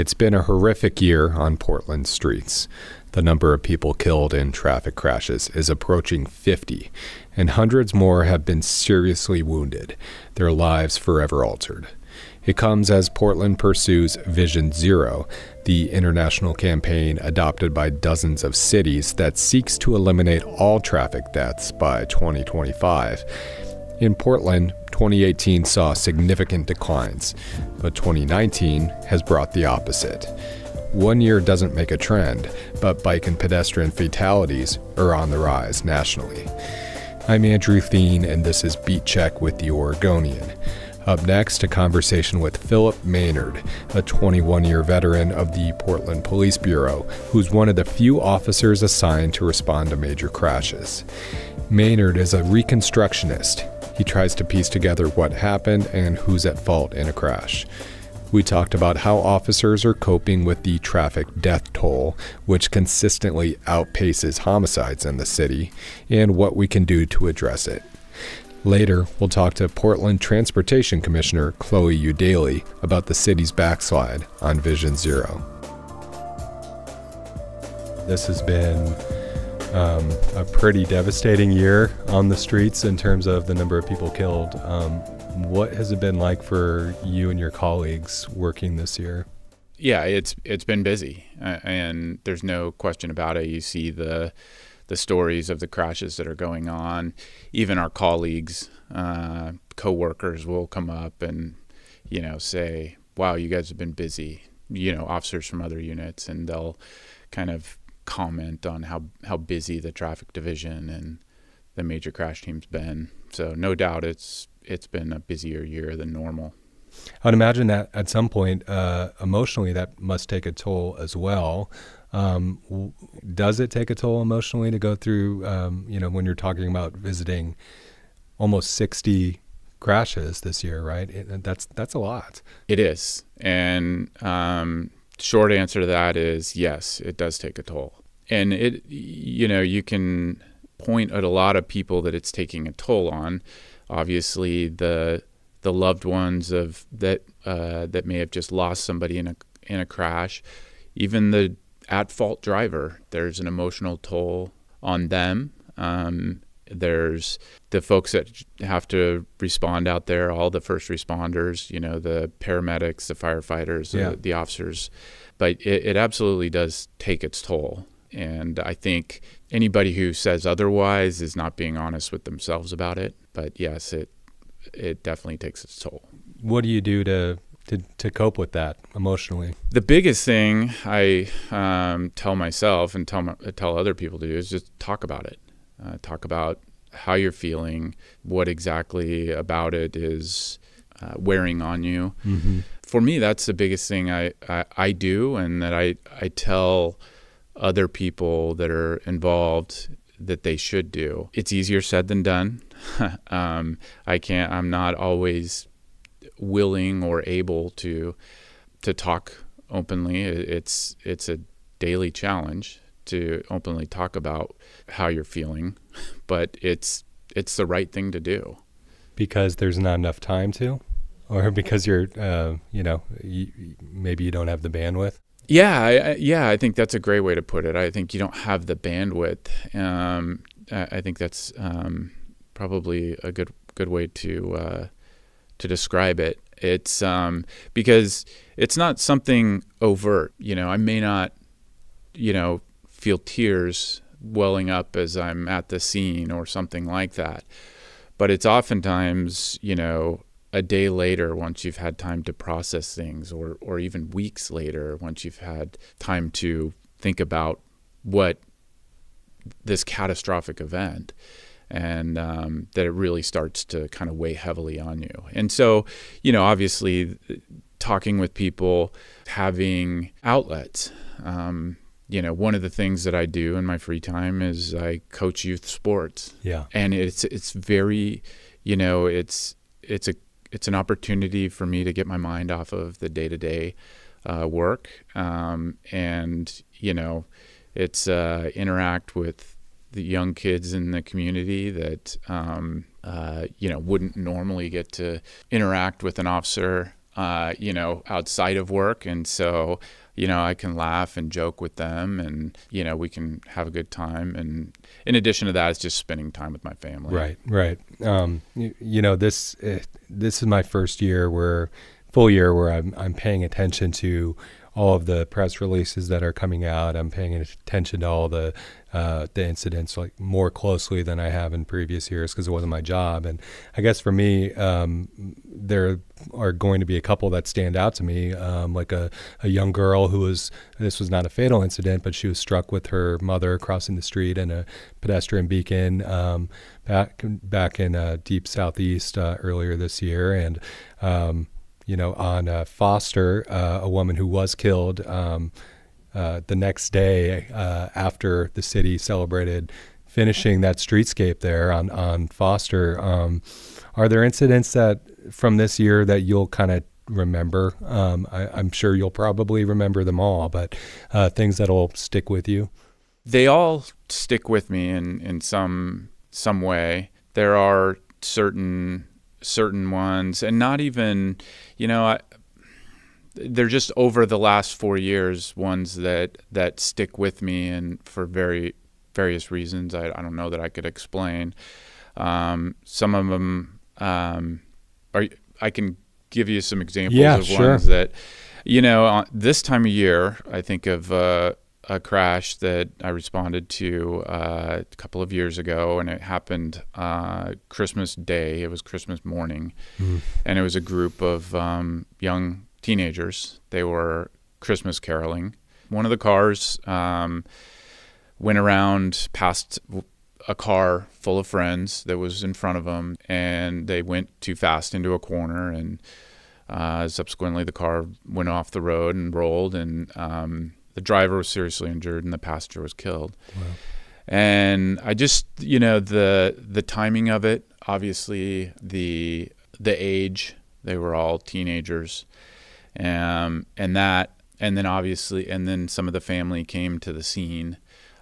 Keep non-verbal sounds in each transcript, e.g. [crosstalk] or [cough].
It's been a horrific year on Portland streets. The number of people killed in traffic crashes is approaching 50, and hundreds more have been seriously wounded, their lives forever altered. It comes as Portland pursues Vision Zero, the international campaign adopted by dozens of cities that seeks to eliminate all traffic deaths by 2025 in Portland, 2018 saw significant declines, but 2019 has brought the opposite. One year doesn't make a trend, but bike and pedestrian fatalities are on the rise nationally. I'm Andrew Thien, and this is Beat Check with the Oregonian. Up next, a conversation with Philip Maynard, a 21 year veteran of the Portland Police Bureau, who's one of the few officers assigned to respond to major crashes. Maynard is a reconstructionist he tries to piece together what happened and who's at fault in a crash. We talked about how officers are coping with the traffic death toll, which consistently outpaces homicides in the city, and what we can do to address it. Later, we'll talk to Portland Transportation Commissioner Chloe Udaly about the city's backslide on Vision Zero. This has been um, a pretty devastating year on the streets in terms of the number of people killed. Um, what has it been like for you and your colleagues working this year? Yeah, it's it's been busy, uh, and there's no question about it. You see the the stories of the crashes that are going on. Even our colleagues, uh, coworkers will come up and you know say, "Wow, you guys have been busy." You know, officers from other units, and they'll kind of comment on how how busy the traffic division and the major crash team's been. So no doubt it's it's been a busier year than normal. I would imagine that at some point, uh, emotionally, that must take a toll as well. Um, w- does it take a toll emotionally to go through, um, you know, when you're talking about visiting almost 60 crashes this year, right? It, that's that's a lot. It is, and um, short answer to that is yes, it does take a toll. And it, you know, you can point at a lot of people that it's taking a toll on. Obviously, the the loved ones of that uh, that may have just lost somebody in a in a crash, even the at fault driver. There's an emotional toll on them. Um, there's the folks that have to respond out there, all the first responders, you know, the paramedics, the firefighters, yeah. the, the, officers. But it, it absolutely does take its toll. And I think anybody who says otherwise is not being honest with themselves about it. But yes, it it definitely takes its toll. What do you do to to, to cope with that emotionally? The biggest thing I um, tell myself and tell my, tell other people to do is just talk about it uh, talk about how you're feeling, what exactly about it is uh, wearing on you. Mm-hmm. For me, that's the biggest thing I, I, I, do, and that I, I tell other people that are involved that they should do. It's easier said than done. [laughs] um, I can't, I'm not always willing or able to to talk openly. It's it's a daily challenge to openly talk about how you're feeling, but it's it's the right thing to do. Because there's not enough time to, or because you're, uh, you know, you, maybe you don't have the bandwidth. Yeah, I, yeah, I think that's a great way to put it. I think you don't have the bandwidth. Um, I think that's um, probably a good good way to uh, to describe it. It's um, because it's not something overt. You know, I may not, you know, feel tears welling up as I'm at the scene or something like that. But it's oftentimes, you know, a day later once you've had time to process things or or even weeks later once you've had time to think about what this catastrophic event and um, that it really starts to kind of weigh heavily on you and so you know obviously talking with people having outlets um, you know, one of the things that I do in my free time is I coach youth sports. Yeah. And it's it's very, you know, it's it's a it's an opportunity for me to get my mind off of the day to day work, um, and you know, it's uh, interact with the young kids in the community that um, uh, you know wouldn't normally get to interact with an officer, uh, you know, outside of work, and so you know, I can laugh and joke with them and, you know, we can have a good time. And in addition to that, it's just spending time with my family. Right, right. Um, you, you, know, this, uh, this is my first year where, full year where I'm, I'm paying attention to all of the press releases that are coming out. I'm paying attention to all the uh, the incidents like more closely than I have in previous years because it wasn't my job. And I guess for me, um, there are going to be a couple that stand out to me, um, like a, a young girl who was this was not a fatal incident, but she was struck with her mother crossing the street in a pedestrian beacon um, back back in uh, deep southeast uh, earlier this year, and um, you know, on uh, Foster, uh, a woman who was killed um, uh, the next day uh, after the city celebrated finishing that streetscape there on on Foster. Um, are there incidents that from this year that you'll kind of remember? Um, I, am sure you'll probably remember them all, but uh, things that'll stick with you. They all stick with me in in some some way. There are certain certain ones, and not even, you know, I, they're just over the last four years ones that that stick with me, and for very various reasons, I, I don't know that I could explain. Um, some of them um, are I can give you some examples yeah, of sure. ones that, you know, uh, this time of year, I think of. Uh, a crash that I responded to uh, a couple of years ago, and it happened uh, Christmas Day. It was Christmas morning, mm. and it was a group of um, young teenagers. They were Christmas caroling. One of the cars um, went around past a car full of friends that was in front of them, and they went too fast into a corner, and uh, subsequently the car went off the road and rolled, and um, the driver was seriously injured and the passenger was killed. Wow. And I just, you know, the the timing of it, obviously the the age, they were all teenagers. Um, and that and then obviously and then some of the family came to the scene.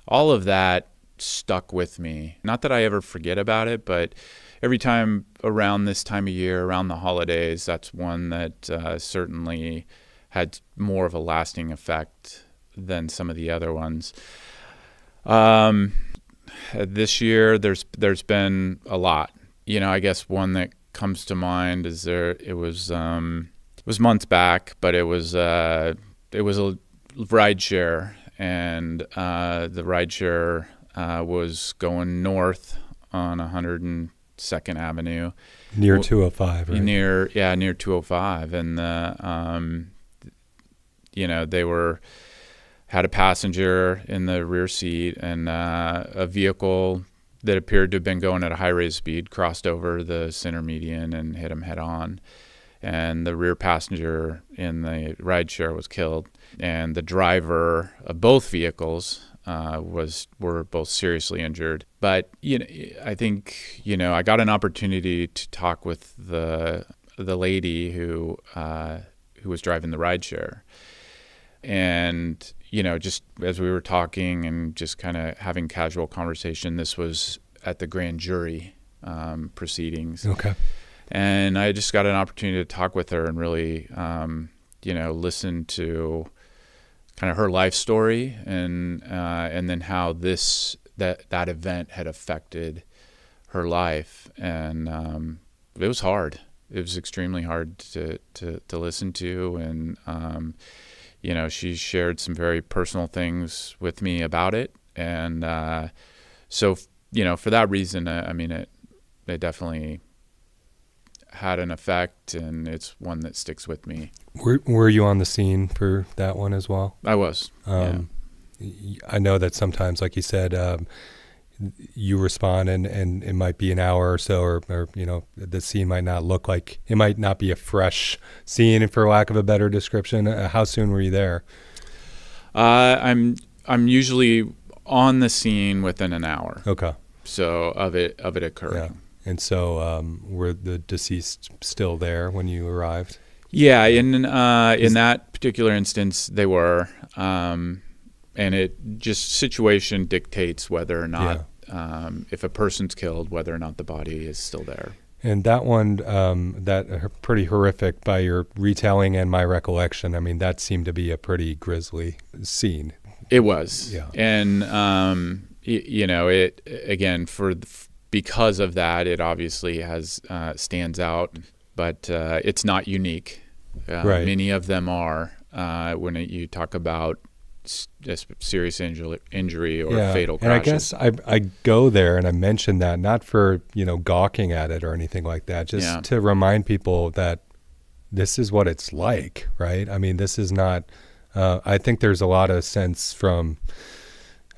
All of that stuck with me. Not that I ever forget about it, but every time around this time of year, around the holidays, that's one that uh, certainly had more of a lasting effect than some of the other ones. Um, this year, there's there's been a lot. You know, I guess one that comes to mind is there. It was um, it was months back, but it was uh, it was a ride share, and uh, the rideshare uh, was going north on 102nd Avenue, near w- 205, right? Near yeah, near 205, and the uh, um, you know they were had a passenger in the rear seat and uh, a vehicle that appeared to have been going at a high rate of speed crossed over the center median and hit him head on. And the rear passenger in the rideshare was killed, and the driver of both vehicles uh, was were both seriously injured. But you know, I think you know I got an opportunity to talk with the the lady who uh, who was driving the rideshare, and you know, just as we were talking and just kind of having casual conversation, this was at the grand jury um, proceedings. Okay. And I just got an opportunity to talk with her and really, um, you know, listen to kind of her life story and uh, and then how this that that event had affected her life. And um, it was hard. It was extremely hard to to, to listen to and um, you know, she shared some very personal things with me about it. And uh, so, you know, for that reason, I, I mean, it, it definitely had an effect and it's one that sticks with me. Were, were you on the scene for that one as well? I was. Um, yeah. I know that sometimes, like you said, um, you respond and, and it might be an hour or so or, or you know the scene might not look like it might not be a fresh scene for lack of a better description uh, how soon were you there uh, i'm i'm usually on the scene within an hour okay so of it of it occurring yeah. and so um, were the deceased still there when you arrived yeah in uh, in that particular instance they were um, and it just situation dictates whether or not yeah um, if a person's killed, whether or not the body is still there. And that one, um, that uh, pretty horrific by your retelling and my recollection. I mean, that seemed to be a pretty grisly scene. It was, yeah. And um, y- you know, it again for because of that, it obviously has uh, stands out, but uh, it's not unique. Uh, right. Many of them are. Uh, when it, you talk about a serious injury, injury or yeah. fatal crash. And I guess I, I go there and I mention that not for you know gawking at it or anything like that, just yeah. to remind people that this is what it's like, right? I mean, this is not. Uh, I think there's a lot of sense from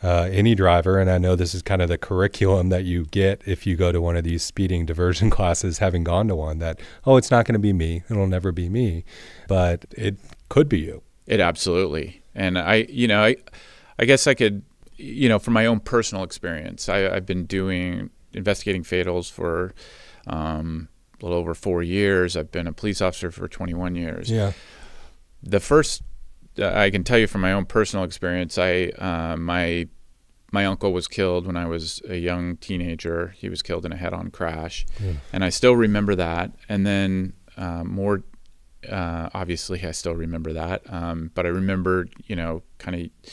uh, any driver, and I know this is kind of the curriculum that you get if you go to one of these speeding diversion [laughs] classes, having gone to one, that, oh, it's not going to be me. It'll never be me. But it could be you. It absolutely and I, you know, I, I guess I could, you know, from my own personal experience, I, have been doing investigating fatals for um, a little over four years. I've been a police officer for 21 years. Yeah. The first, uh, I can tell you from my own personal experience, I, uh, my, my uncle was killed when I was a young teenager. He was killed in a head-on crash, yeah. Hmm. and I still remember that. And then uh, more uh, obviously I still remember that. Um, but I remember, you know, kind of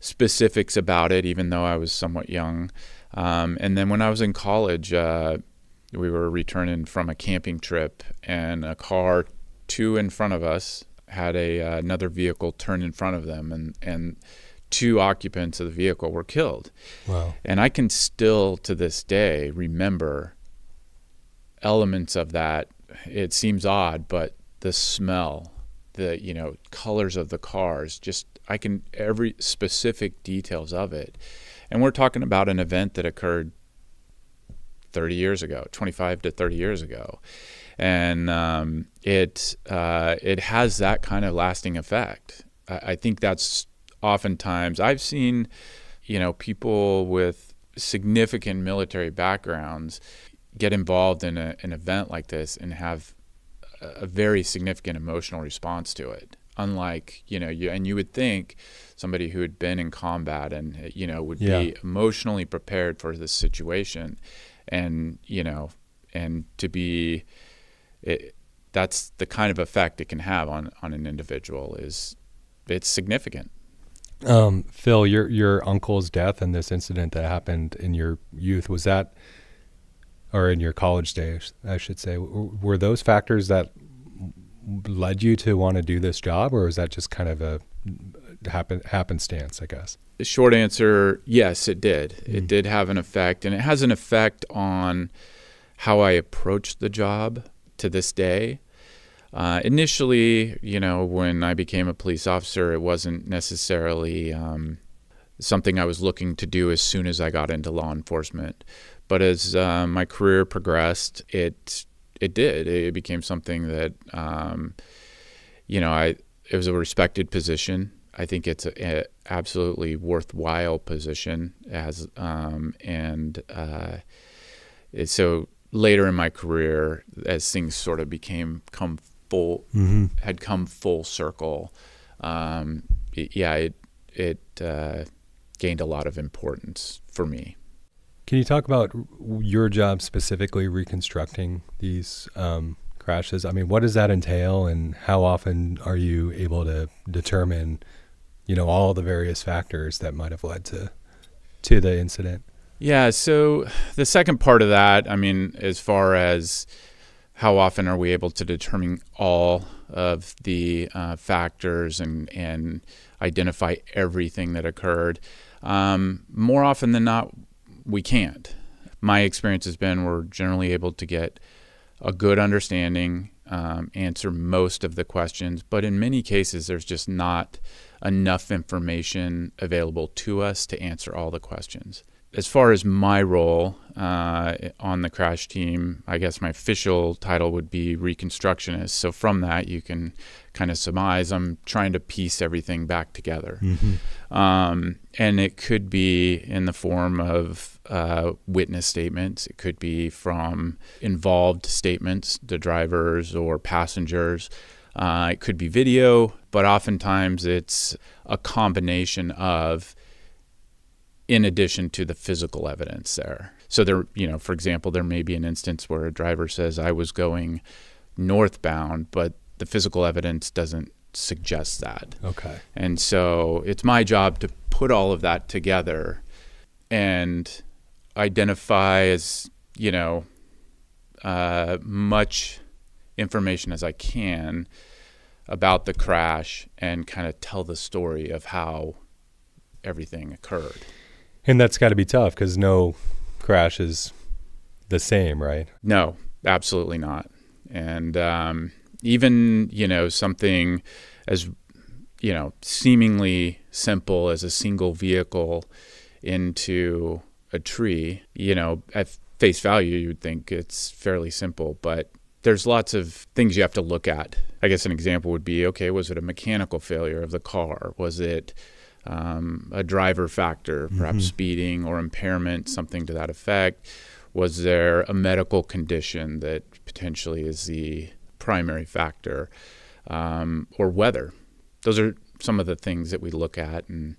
specifics about it, even though I was somewhat young. Um, and then when I was in college, uh, we were returning from a camping trip, and a car two in front of us had a uh, another vehicle turn in front of them, and and two occupants of the vehicle were killed. Wow! And I can still to this day remember elements of that. It seems odd, but the smell, the you know colors of the cars, just I can every specific details of it. And we're talking about an event that occurred 30 years ago, 25 to 30 years ago. And um, it, uh, it has that kind of lasting effect. I, I think that's oftentimes, I've seen, you know, people with significant military backgrounds get involved in a, an event like this and have a very significant emotional response to it. Unlike you know, you and you would think somebody who had been in combat and uh, you know would yeah. be emotionally prepared for this situation, and you know, and to be, it, that's the kind of effect it can have on on an individual is it's significant. Um, Phil, your your uncle's death and this incident that happened in your youth was that or in your college days, I should say, were those factors that led you to want to do this job, or was that just kind of a happen happenstance? I guess. The short answer: Yes, it did. Mm. It hmm. did have an effect, and it has an effect on how I approach the job to this day. Uh, initially, you know, when I became a police officer, it wasn't necessarily um, something I was looking to do as soon as I got into law enforcement. But as uh, my career progressed, it it did. It became something that um, you know I it was a respected position. I think it's an absolutely worthwhile position as um, and uh, it, so later in my career, as things sort of became come full mm-hmm. had come full circle. Um, it, yeah, it it uh, gained a lot of importance for me. Can you talk about your job specifically reconstructing these um, crashes? I mean, what does that entail, and how often are you able to determine, you know, all the various factors that might have led to to the incident? Yeah. So the second part of that, I mean, as far as how often are we able to determine all of the uh, factors and and identify everything that occurred? Um, more often than not, we can't. My experience has been we're generally able to get a good understanding, um, answer most of the questions, but in many cases, there's just not enough information available to us to answer all the questions. As far as my role uh, on the crash team, I guess my official title would be reconstructionist. So from that, you can kind of surmise I'm trying to piece everything back together. Mm-hmm. Um, and it could be in the form of uh, witness statements. It could be from involved statements, the drivers or passengers. Uh, it could be video, but oftentimes it's a combination of, in addition to the physical evidence there. So there, you know, for example, there may be an instance where a driver says, "I was going northbound," but the physical evidence doesn't suggest that. Okay. And so it's my job to put all of that together and identify as you know uh, much information as I can about the crash and kind of tell the story of how everything occurred. And that's got to be tough because no crash is the same, right? No, absolutely not. And um, even you know something as you know seemingly simple as a single vehicle into a tree, you know, at face value, you would think it's fairly simple, but there's lots of things you have to look at. I guess an example would be okay, was it a mechanical failure of the car? Was it um, a driver factor, mm-hmm. perhaps mm -hmm. speeding or impairment, something to that effect? Was there a medical condition that potentially is the primary factor um, or weather? Those are some of the things that we look at and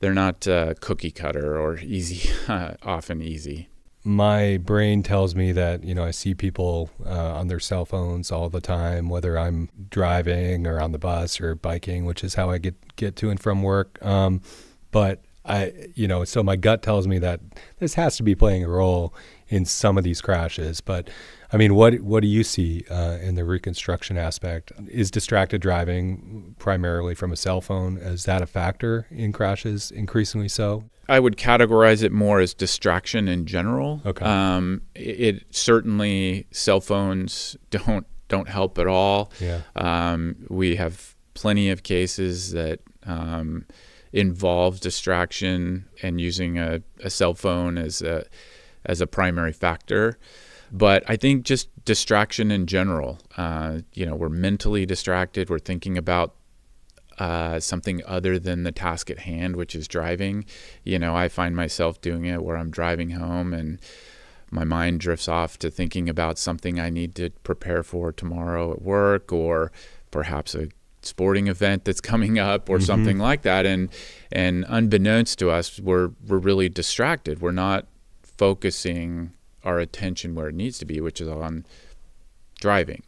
they're not uh, cookie cutter or easy, [laughs] often easy. My brain tells me that you know I see people uh, on their cell phones all the time, whether I'm driving or on the bus or biking, which is how I get get to and from work. Um, but I, you know, so my gut tells me that this has to be playing a role in some of these crashes, but I mean, what what do you see uh, in the reconstruction aspect? Is distracted driving primarily from a cell phone is that a factor in crashes? Increasingly so. I would categorize it more as distraction in general. Okay. Um, it, it certainly cell phones don't don't help at all. Yeah. Um, we have plenty of cases that. Um, involve distraction and using a, a cell phone as a as a primary factor. But I think just distraction in general, uh, you know, we're mentally distracted, we're thinking about uh, something other than the task at hand, which is driving. You know, I find myself doing it where I'm driving home and my mind drifts off to thinking about something I need to prepare for tomorrow at work or perhaps a sporting event that's [laughs] coming up or mm-hmm. something like that and and unbeknownst to us we're we're really distracted we're not focusing our attention where it needs to be, which is on driving.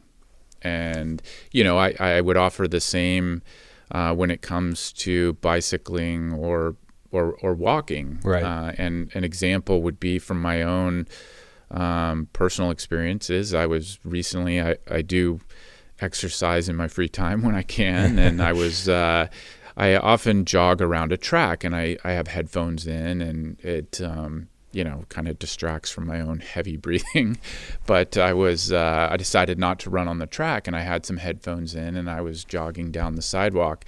And, you know, I, I would offer the same uh, when it comes to bicycling or or, or walking. Right. Uh, and an example would be from my own um, personal experiences. I was recently, I, I do exercise in my free time when I can, [laughs] and I was. Uh, I often jog around a track and I, I have headphones in and it um, you know, kind of distracts from my own heavy [laughs] breathing. but I was, uh, I decided not to run on the track and I had some headphones in and I was jogging down the sidewalk.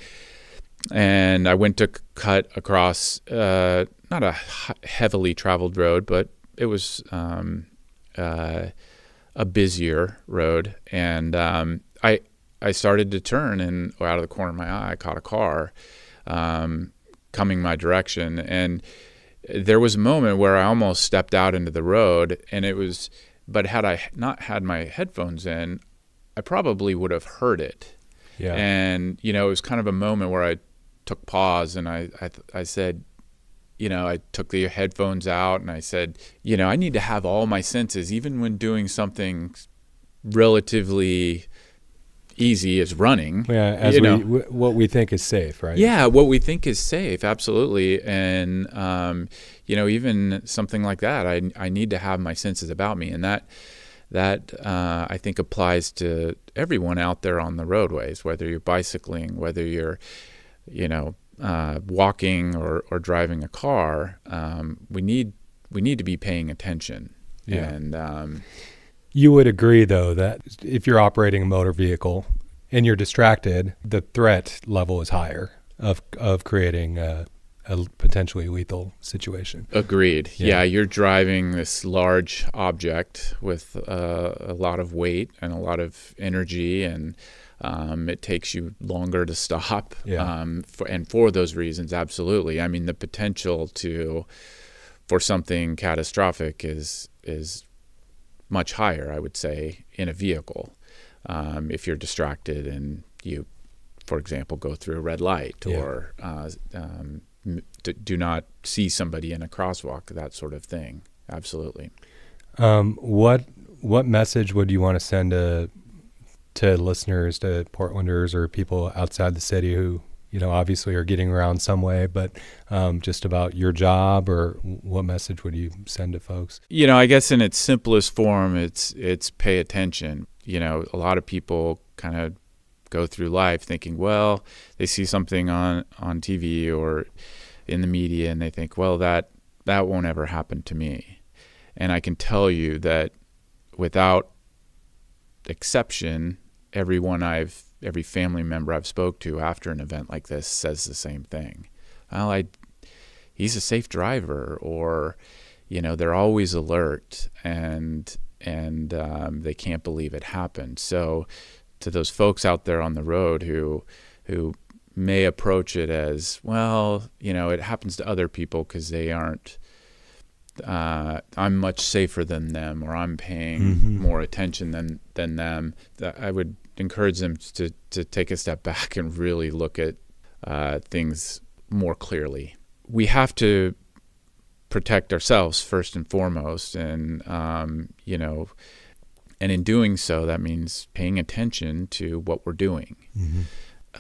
And I went to cut across uh, not a heavily traveled road, but it was um, uh, a busier road. And um, I, I started to turn and out of the corner of my eye, I caught a car um, coming my direction. And there was a moment where I almost stepped out into the road, and it was, but had I not had my headphones in, I probably would have heard it. Yeah. And, you know, it was kind of a moment where I took pause and I, I, I said, you know, I took the headphones out and I said, you know, I need to have all my senses, even when doing something relatively easy as running. Yeah, as we, w- what we think is safe, right? Yeah, what we think is safe, absolutely. And um, you know, even something like that, I I need to have my senses about me, and that that uh, I think applies to everyone out there on the roadways, whether you're bicycling, whether you're you know uh, walking or or driving a car. Um, we need we need to be paying attention. Yeah. And um, you would agree, though, that if you're operating a motor vehicle and you're distracted, the threat level is higher of of creating a, a potentially lethal situation. Agreed. Yeah. yeah. you're driving this large object with uh, a lot of weight and a lot of energy and. Um, it takes you longer to stop. Yeah. Um, for, and for those reasons, absolutely. I mean, the potential to for something catastrophic is is much higher, I would say, in a vehicle. Um, if you're distracted and you, for example, go through a red light yeah. or uh, um, do not see somebody in a crosswalk, that sort of thing. Absolutely. Um, what what message would you want to send to to listeners, to Portlanders or people outside the city who you know, obviously are getting around some way, but um, just about your job or what message would you send to folks? You know, I guess in its simplest form, it's it's pay attention. You know, a lot of people kind of go through life thinking, well, they see something on on TV or in the media, and they think, well, that that won't ever happen to me. And I can tell you that without exception, everyone I've every family member I've spoke to after an event like this says the same thing. Well, I, he's a safe driver, or you know, they're always alert, and and um, they can't believe it happened. So, to those folks out there on the road who who may approach it as well, you know, it happens to other people because they aren't. Uh, I'm much safer than them, or I'm paying mm -hmm. more attention than than them. I would encourage them to, to take a step back and really look at uh, things more clearly. We have to protect ourselves first and foremost, and um, you know, and in doing so, that means paying attention to what we're doing. Mm -hmm.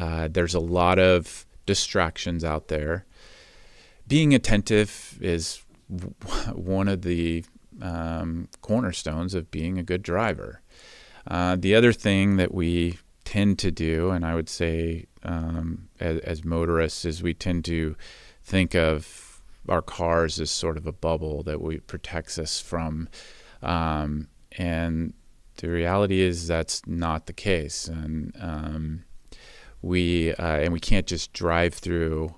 uh, there's a lot of distractions out there. Being attentive is one of the um, cornerstones of being a good driver. Uh, the other thing that we tend to do, and I would say um, as, as, motorists, is we tend to think of our cars as sort of a bubble that we, protects us from. Um, and the reality is that's not the case. And um, we uh, and we can't just drive through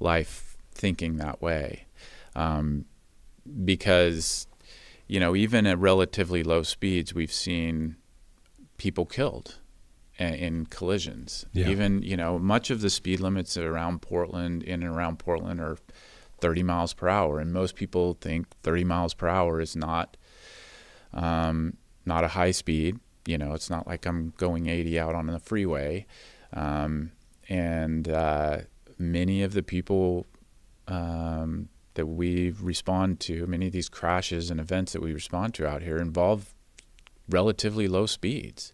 life thinking that way, um, because you know even at relatively low speeds, we've seen people killed in collisions. Yeah. Even you know, much of the speed limits around Portland, in and around Portland, are 30 miles per hour, and most people think 30 miles per hour is not um, not a high speed. You know, it's not like I'm going 80 out on the freeway. Um, and uh, many of the people um, that we respond to, many of these crashes and events that we respond to out here involve relatively low speeds.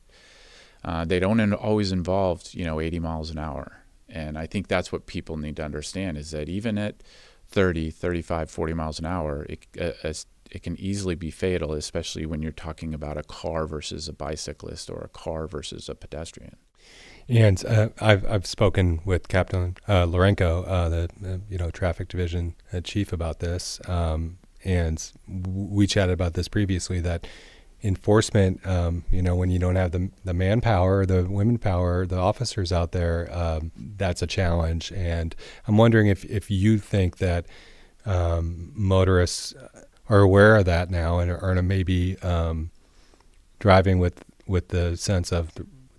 Uh, they don't in, always involve you know 80 miles an hour, and I think that's what people need to understand is that even at 30, 35, 40 miles an hour, it, uh, it can easily be fatal, especially when you're talking about a car versus a bicyclist or a car versus a pedestrian. And uh, I've I've spoken with Captain uh, Lorenko, uh, the you know traffic division uh, chief, about this, um, and we chatted about this previously. That enforcement, um, you know, when you don't have the, the manpower, the women power, the officers out there, um, that's a challenge. And I'm wondering if, if you think that um, motorists are aware of that now and are, maybe um, driving with, with the sense of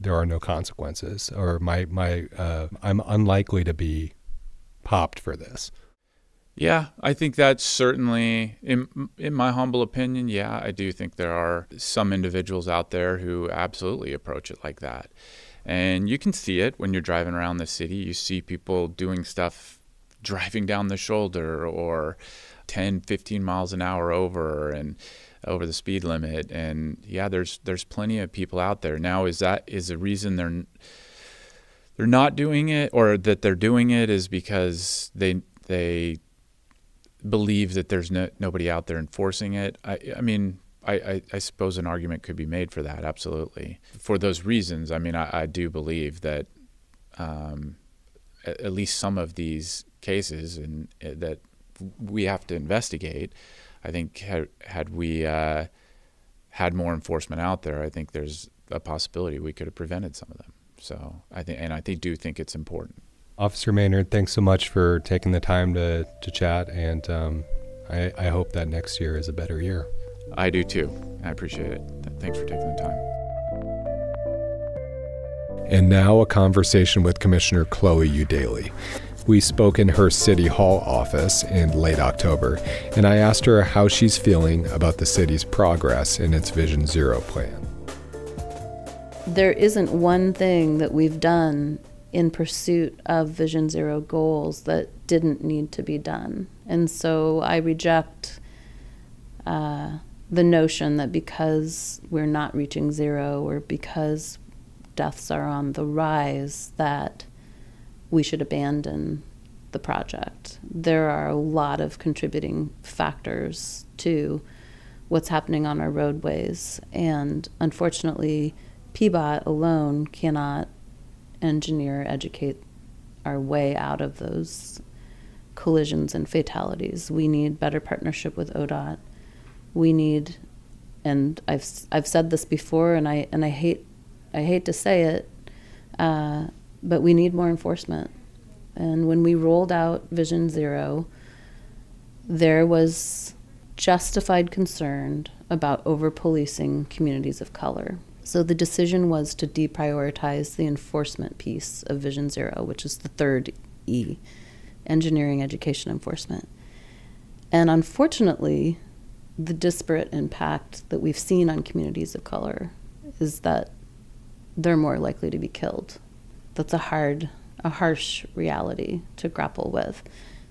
there are no consequences or my, my uh, I'm unlikely to be popped for this. Yeah, I think that's certainly, in, in my humble opinion, yeah, I do think there are some individuals out there who absolutely approach it like that. And you can see it when you're driving around the city. You see people doing stuff driving down the shoulder or 10, 15 miles an hour over and over the speed limit. And yeah, there's there's plenty of people out there. Now is that is the reason they're they're not doing it or that they're doing it is because they they believe that there's no, nobody out there enforcing it. I, I mean, I, I, I, suppose an argument could be made for that, absolutely. For those reasons, I mean, I, I do believe that um, at, at, least some of these cases and uh, that we have to investigate. I think had, had we uh, had more enforcement out there, I think there's a possibility we could have prevented some of them. So I think, and I think, do think it's important. Officer Maynard, thanks so much for taking the time to, to chat, and um, I, I hope that next year is a better year. I do too. I appreciate it. Thanks for taking the time. And now a conversation with Commissioner Chloe Udaly. We spoke in her City Hall office in late October, and I asked her how she's feeling about the city's progress in its Vision Zero plan. There isn't one thing that we've done in pursuit of Vision Zero goals that didn't need to be done. And so I reject uh, the notion that because we're not reaching zero or because deaths are on the rise, that we should abandon the project. There are a lot of contributing factors to what's happening on our roadways. And unfortunately, PBOT alone cannot engineer, educate our way out of those collisions and fatalities. We need better partnership with ODOT. We need, and I've I've said this before, and I and I hate I hate to say it, uh, but we need more enforcement. And when we rolled out Vision Zero, there was justified concern about over policing communities of color. So the decision was to deprioritize the enforcement piece of Vision Zero, which is the third E, engineering education enforcement. And unfortunately, the disparate impact that we've seen on communities of color is that they're more likely to be killed. That's a hard, a harsh reality to grapple with.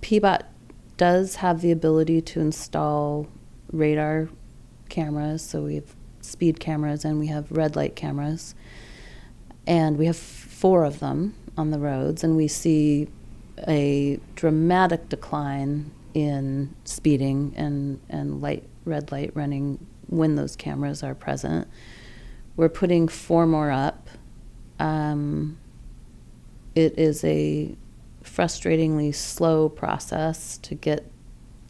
PBOT does have the ability to install radar cameras, so we've speed cameras and we have red light cameras. And we have four of them on the roads, and we see a dramatic decline in speeding and, and light red light running when those cameras are present. We're putting four more up. Um, it is a frustratingly slow process to get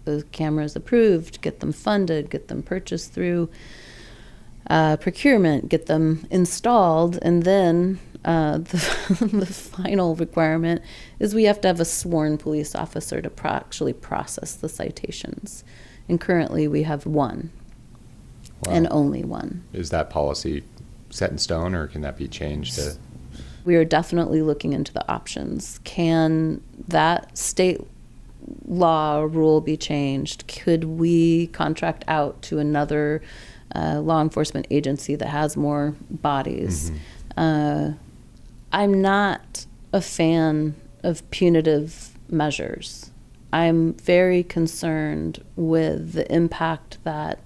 those cameras approved, get them funded, get them purchased through uh, procurement, get them installed, and then uh, the, [laughs] the, final requirement is we have to have a sworn police officer to pro actually process the citations. And currently we have one wow. and only one. Is that policy set in stone or can that be changed? To... we are definitely looking into the options. Can that state law rule be changed? Could we contract out to another? A law enforcement agency that has more bodies. Mm-hmm. Uh, I'm not a fan of punitive measures. I'm very concerned with the impact that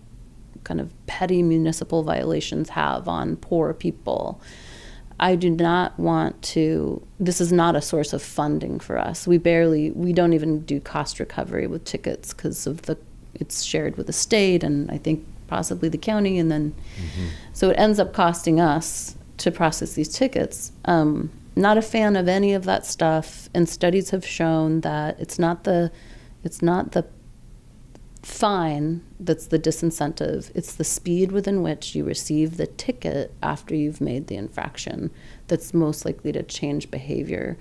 kind of petty municipal violations have on poor people. I do not want to this is not a source of funding for us. We barely we don't even do cost recovery with tickets because of the it's shared with the state and I think possibly the county, and then mm-hmm. so it ends up costing us to process these tickets. Um, not a fan of any of that stuff, and studies have shown that it's not the it's not the fine that's the disincentive. It's the speed within which you receive the ticket after you've made the infraction that's most likely to change behavior.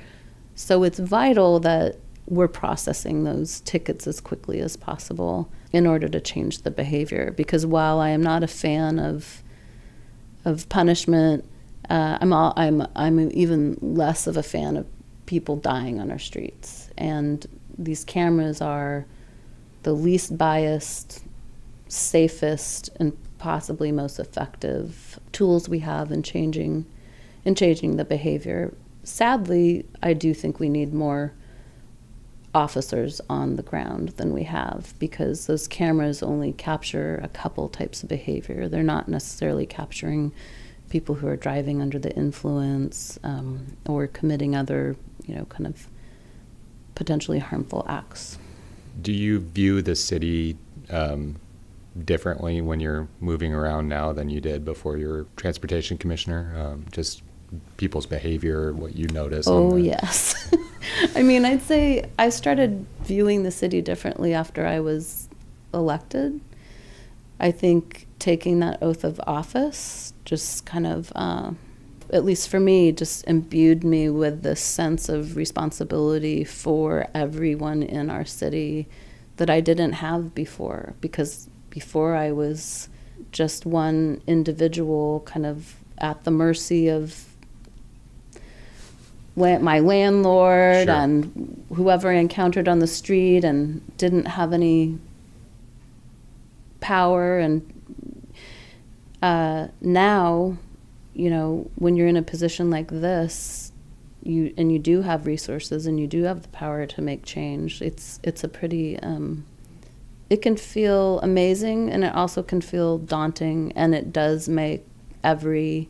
So it's vital that we're processing those tickets as quickly as possible in order to change the behavior. Because while I am not a fan of of punishment, uh, I'm all, I'm I'm even less of a fan of people dying on our streets. And these cameras are the least biased, safest, and possibly most effective tools we have in changing in changing the behavior. Sadly, I do think we need more officers on the ground than we have because those cameras only capture a couple types of behavior. They're not necessarily capturing people who are driving under the influence um, or committing other, you know, kind of potentially harmful acts. Do you view the city um, differently when you're moving around now than you did before you were transportation commissioner? Um, just people's behavior, what you notice? Oh, yes. [laughs] [laughs] I mean, I'd say I started viewing the city differently after I was elected. I think taking that oath of office just kind of, uh, at least for me, just imbued me with this sense of responsibility for everyone in our city that I didn't have before. Because before I was just one individual kind of at the mercy of my landlord sure. and whoever I encountered on the street and didn't have any power. And uh, now, you know, when you're in a position like this, you and you do have resources and you do have the power to make change. It's it's a pretty um, it can feel amazing and it also can feel daunting and it does make every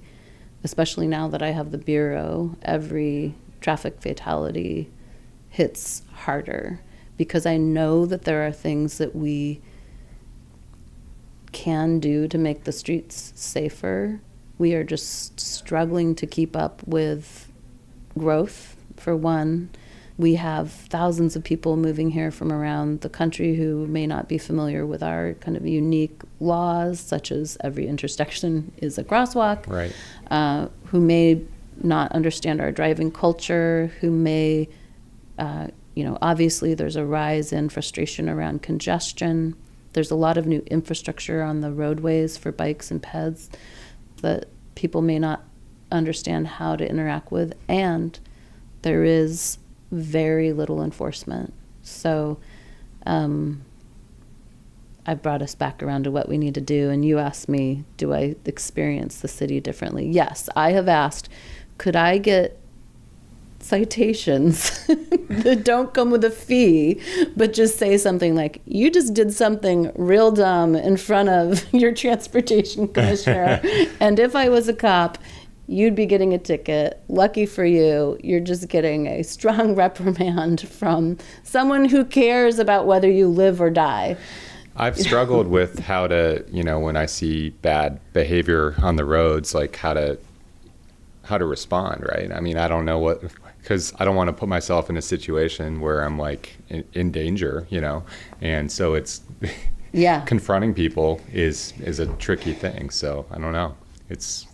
especially now that I have the Bureau, every traffic fatality hits harder because I know that there are things that we can do to make the streets safer. We are just struggling to keep up with growth, for one. We have thousands of people moving here from around the country who may not be familiar with our kind of unique laws, such as every intersection is a crosswalk, right. uh, who may not understand our driving culture, who may, uh, you know, obviously there's a rise in frustration around congestion. There's a lot of new infrastructure on the roadways for bikes and peds that people may not understand how to interact with, and there is very little enforcement. So, um, I brought us back around to what we need to do. And you asked me, do I experience the city differently? Yes, I have asked, could I get citations [laughs] that don't come with a fee, but just say something like, you just did something real dumb in front of [laughs] your transportation commissioner. [laughs] and if I was a cop, you'd be getting a ticket. Lucky for you, you're just getting a strong reprimand from someone who cares about whether you live or die. I've struggled [laughs] with how to, you know, when I see bad behavior on the roads, like how to how to respond, right? I mean, I don't know what cuz I don't want to put myself in a situation where I'm like in, in danger, you know. And so it's [laughs] yeah. confronting people is is a tricky thing. So, I don't know. It's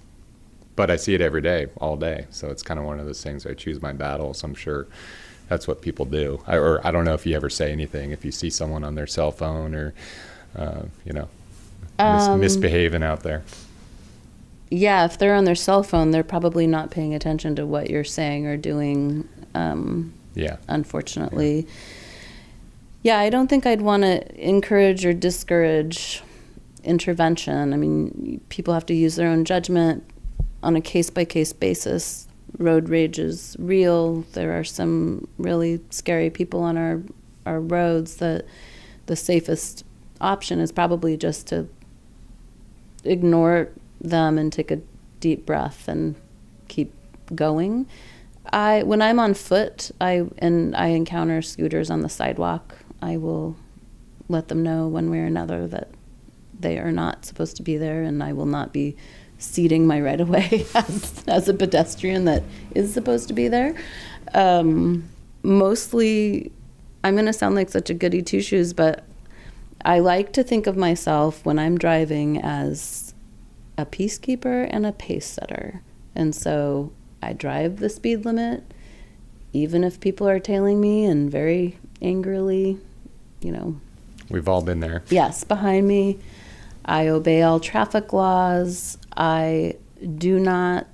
but I see it every day, all day. So it's kind of one of those things I choose my battles, I'm sure that's what people do. I, or I don't know if you ever say anything if you see someone on their cell phone or, uh, you know, mis- um, misbehaving out there. Yeah, if they're on their cell phone, they're probably not paying attention to what you're saying or doing. Um, yeah. Unfortunately. Yeah. Yeah, I don't think I'd want to encourage or discourage intervention. I mean, people have to use their own judgment on a case by case basis road rage is real. There are some really scary people on our our roads. That the safest option is probably just to ignore them and take a deep breath and keep going. I when I'm on foot, I and I encounter scooters on the sidewalk. I will let them know one way or another that they are not supposed to be there, and I will not be ceding my right of way [laughs] as, as a pedestrian that is supposed to be there. Um, mostly, I'm going to sound like such a goody two shoes, but I like to think of myself when I'm driving as a peacekeeper and a pace setter. And so I drive the speed limit, even if people are tailing me and very angrily, you know. We've all been there. Yes, behind me. I obey all traffic laws. I do not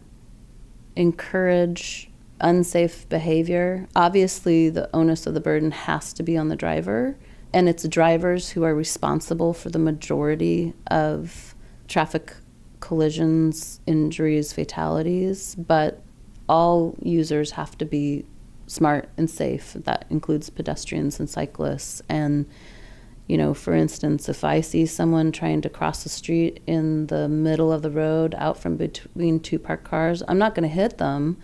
encourage unsafe behavior. Obviously, the onus of the burden has to be on the driver, and it's drivers who are responsible for the majority of traffic collisions, injuries, fatalities, but all users have to be smart and safe. That includes pedestrians and cyclists and you know, for instance, if I see someone trying to cross the street in the middle of the road out from between two parked cars, I'm not going to hit them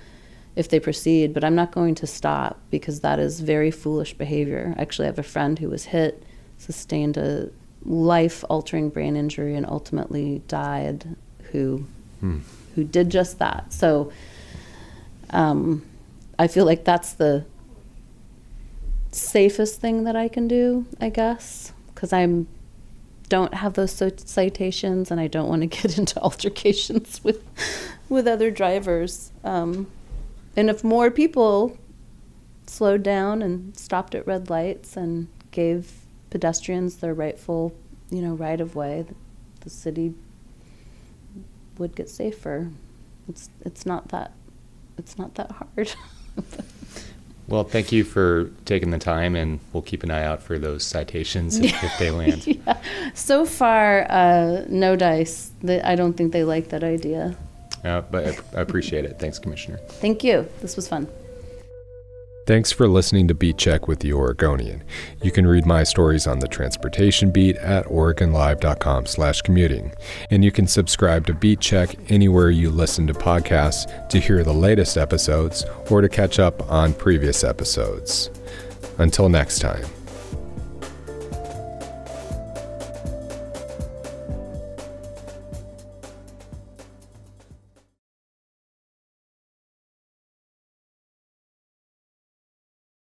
if they proceed, but I'm not going to stop because that is very foolish behavior. Actually, I have a friend who was hit, sustained a life altering brain injury, and ultimately died who hmm. who did just that. So um, I feel like that's the safest thing that I can do, I guess because I'm don't have those citations and I don't want to [laughs] get into altercations with with other drivers. Um, and if more people slowed down and stopped at red lights and gave pedestrians their rightful, you know, right of way, the, the city would get safer. It's it's not that it's not that hard. [laughs] Well, thank you for taking the time, and we'll keep an eye out for those citations if, if they land. [laughs] yeah. So far, uh, no dice. I don't think they like that idea. Uh, but I appreciate it. Thanks, Commissioner. Thank you. This was fun. Thanks for listening to Beat Check with the Oregonian. You can read my stories on the transportation beat at oregonlive.com slash commuting. And you can subscribe to Beat Check anywhere you listen to podcasts to hear the latest episodes or to catch up on previous episodes. Until next time.